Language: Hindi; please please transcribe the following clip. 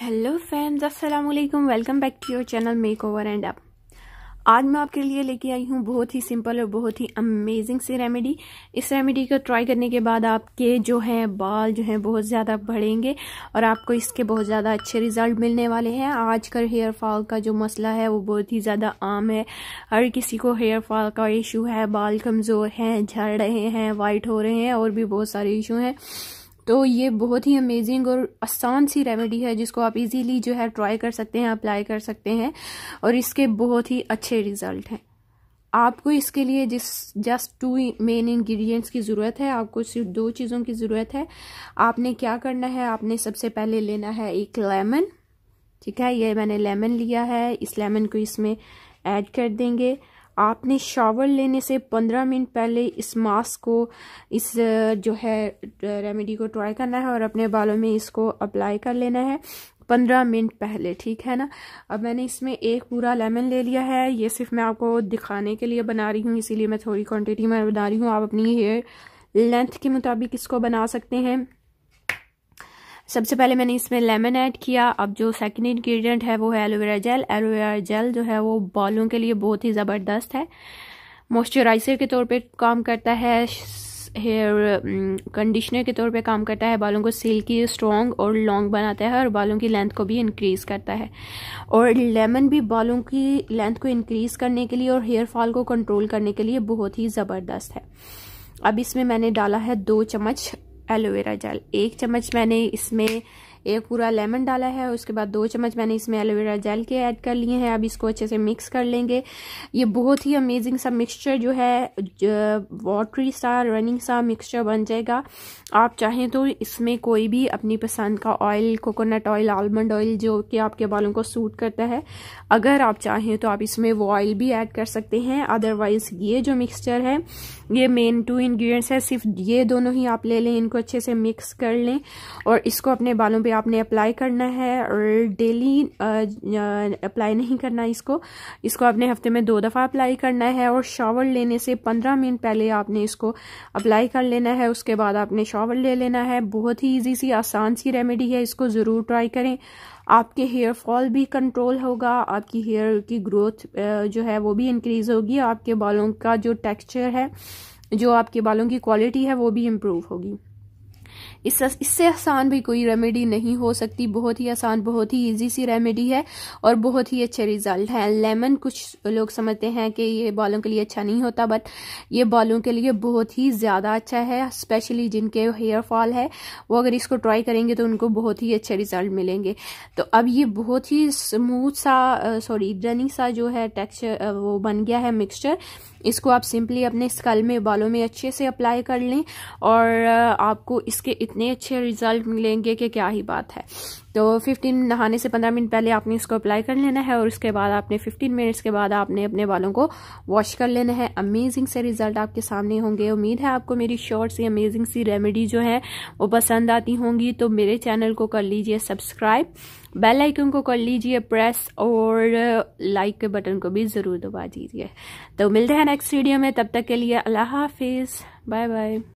हेलो फ्रेंड्स अस्सलाम वालेकुम welcome back to your channel makeover and up आज मैं आपके लिए लेके आई हूँ बहुत ही सिंपल और बहुत ही अमेजिंग सी रेमेडी इस रेमेडी को ट्राई करने के बाद आपके जो हैं बाल जो हैं बहुत ज़्यादा बढ़ेंगे और आपको इसके बहुत ज़्यादा अच्छे रिजल्ट मिलने वाले हैं आजकल हेयर फॉल का जो मसला है वो बहुत ही ज़्यादा आम है हर किसी को हेयर फॉल का इशू है बाल कमज़ोर हैं झड़ रहे हैं वाइट हो रहे हैं और भी बहुत सारे इशू हैं तो ये बहुत ही अमेजिंग और आसान सी रेमेडी है जिसको आप इजीली जो है ट्राई कर सकते हैं अप्लाई कर सकते हैं और इसके बहुत ही अच्छे रिजल्ट हैं आपको इसके लिए जिस जस्ट टू मेन इंग्रेडिएंट्स की ज़रूरत है आपको सिर्फ दो चीज़ों की ज़रूरत है आपने क्या करना है आपने सबसे पहले लेना है एक लेमन ठीक है ये मैंने लेमन लिया है इस लेमन को इसमें ऐड कर देंगे आपने शावर लेने से पंद्रह मिनट पहले इस मास्क को इस जो है रेमेडी को ट्राई करना है और अपने बालों में इसको अप्लाई कर लेना है पंद्रह मिनट पहले ठीक है ना अब मैंने इसमें एक पूरा लेमन ले लिया है ये सिर्फ मैं आपको दिखाने के लिए बना रही हूँ इसीलिए मैं थोड़ी क्वांटिटी में बना रही हूँ आप अपनी हेयर लेंथ के मुताबिक इसको बना सकते हैं सबसे पहले मैंने इसमें लेमन ऐड किया अब जो सेकंड इंग्रेडिएंट है वो है एलोवेरा जेल एलोवेरा जेल जो है वो बालों के लिए बहुत ही ज़बरदस्त है मॉइस्चराइज़र के तौर पे काम करता है हेयर कंडीशनर mm, के तौर पे काम करता है बालों को सिल्की स्ट्रॉन्ग और लॉन्ग बनाता है और बालों की लेंथ को भी इंक्रीज़ करता है और लेमन भी बालों की लेंथ को इंक्रीज़ करने के लिए और हेयर फॉल को कंट्रोल करने के लिए बहुत ही ज़बरदस्त है अब इसमें मैंने डाला है दो चम्मच एलोवेरा जेल एक चम्मच मैंने इसमें एक पूरा लेमन डाला है उसके बाद दो चम्मच मैंने इसमें एलोवेरा जेल के ऐड कर लिए हैं अब इसको अच्छे से मिक्स कर लेंगे ये बहुत ही अमेजिंग सा मिक्सचर जो है वाटरी सा रनिंग सा मिक्सचर बन जाएगा आप चाहें तो इसमें कोई भी अपनी पसंद का oil coconut oil almond oil जो कि आपके बालों को सूट करता है अगर आप चाहें तो आप इसमें वो ऑयल भी ऐड कर सकते हैं अदरवाइज़ ये जो मिक्सचर है ये मेन टू इन्ग्रीडियंट्स है सिर्फ ये दोनों ही आप ले लें इनको अच्छे से मिक्स कर लें और इसको अपने बालों पर आपने अप्लाई करना है और डेली अप्लाई नहीं करना इसको इसको आपने हफ्ते में दो दफ़ा अप्लाई करना है और शावर लेने से पंद्रह मिनट पहले आपने इसको अप्लाई कर लेना है उसके बाद आपने शावर ले लेना है बहुत ही ईजी सी आसान सी रेमेडी है इसको ज़रूर ट्राई करें आपके हेयर फॉल भी कंट्रोल होगा आपकी हेयर की ग्रोथ जो है वो भी इंक्रीज़ होगी आपके बालों का जो टेक्सचर है जो आपके बालों की क्वालिटी है वो भी इम्प्रूव होगी इस इससे आसान भी कोई रेमेडी नहीं हो सकती बहुत ही आसान बहुत ही ईजी सी रेमेडी है और बहुत ही अच्छे रिजल्ट है लेमन कुछ लोग समझते हैं कि ये बालों के लिए अच्छा नहीं होता बट ये बालों के लिए बहुत ही ज़्यादा अच्छा है स्पेशली जिनके हेयर फॉल है वो अगर इसको ट्राई करेंगे तो उनको बहुत ही अच्छे रिजल्ट मिलेंगे तो अब ये बहुत ही स्मूथ सा सॉरी ड्रनिंग सा जो है टेक्स्चर वो बन गया है मिक्सचर इसको आप सिंपली अपने स्कल में बालों में अच्छे से अप्लाई कर लें और आपको इसके इतने अच्छे रिजल्ट मिलेंगे कि क्या ही बात है तो 15 नहाने से 15 मिनट पहले आपने इसको अप्लाई कर लेना है और उसके बाद आपने 15 मिनट्स के बाद आपने अपने बालों को वॉश कर लेना है अमेजिंग से रिजल्ट आपके सामने होंगे उम्मीद है आपको मेरी शॉर्ट सी अमेजिंग सी रेमेडी जो है वो पसंद आती होंगी तो मेरे चैनल को कर लीजिए सब्सक्राइब बेल आइकन को कर लीजिए प्रेस और लाइक के बटन को भी ज़रूर दबा दीजिए तो मिलते हैं नेक्स्ट वीडियो में तब तक के लिए अल्लाह हाफिज़ बाय बाय